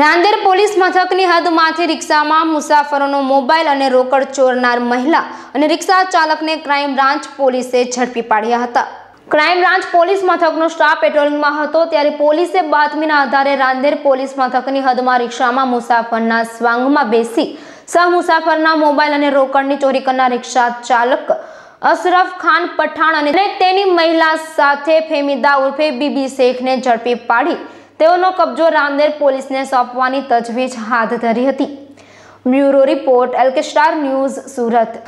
Rander police મથકની હદમાંથી રિક્ષામાં મુસાફરોનો mobile અને રોકડ ચોરનાર મહિલા અને રિક્ષા ચાલકને ક્રાઇમ બ્રાન્ચ પોલીસે ઝડપી પાડ્યા હતા ક્રાઇમ બ્રાન્ચ પોલીસ મથકનો સ્ટાફ પેટ્રોલિંગમાં હતો ત્યારે પોલીસે બાતમીના આધારે રાંદેર પોલીસ મથકની હદમાં રિક્ષામાં મુસાફરના સ્વાંગમાં બેસી સહ મુસાફરના મોબાઈલ અને રોકડની ચોરી કરનાર રિક્ષા ચાલક અશરફ ખાન પઠાણ અને તેની મહિલા સાથે ફેમિદા ઉર્ફે બીબી શેખને ઝડપી પાડી તેઓનો કબજો રાંદેર પોલીસને સોંપવાની તજવીજ હાથ ધરી હતી bureau report LK star news Surat